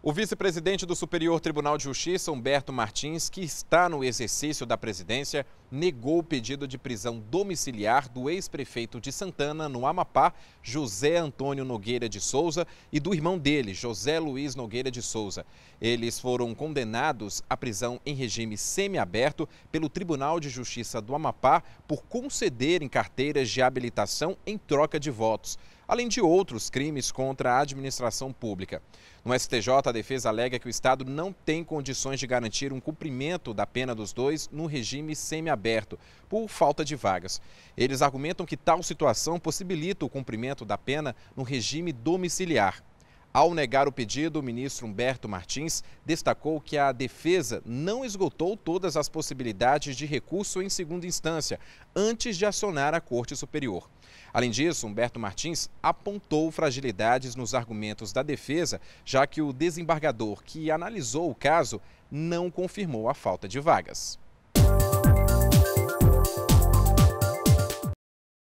O vice-presidente do Superior Tribunal de Justiça, Humberto Martins, que está no exercício da presidência, negou o pedido de prisão domiciliar do ex-prefeito de Santana, no Amapá, José Antônio Nogueira de Souza, e do irmão dele, José Luiz Nogueira de Souza. Eles foram condenados à prisão em regime semiaberto pelo Tribunal de Justiça do Amapá por concederem carteiras de habilitação em troca de votos além de outros crimes contra a administração pública. No STJ, a defesa alega que o Estado não tem condições de garantir um cumprimento da pena dos dois no regime semiaberto, por falta de vagas. Eles argumentam que tal situação possibilita o cumprimento da pena no regime domiciliar. Ao negar o pedido, o ministro Humberto Martins destacou que a defesa não esgotou todas as possibilidades de recurso em segunda instância antes de acionar a Corte Superior. Além disso, Humberto Martins apontou fragilidades nos argumentos da defesa, já que o desembargador que analisou o caso não confirmou a falta de vagas.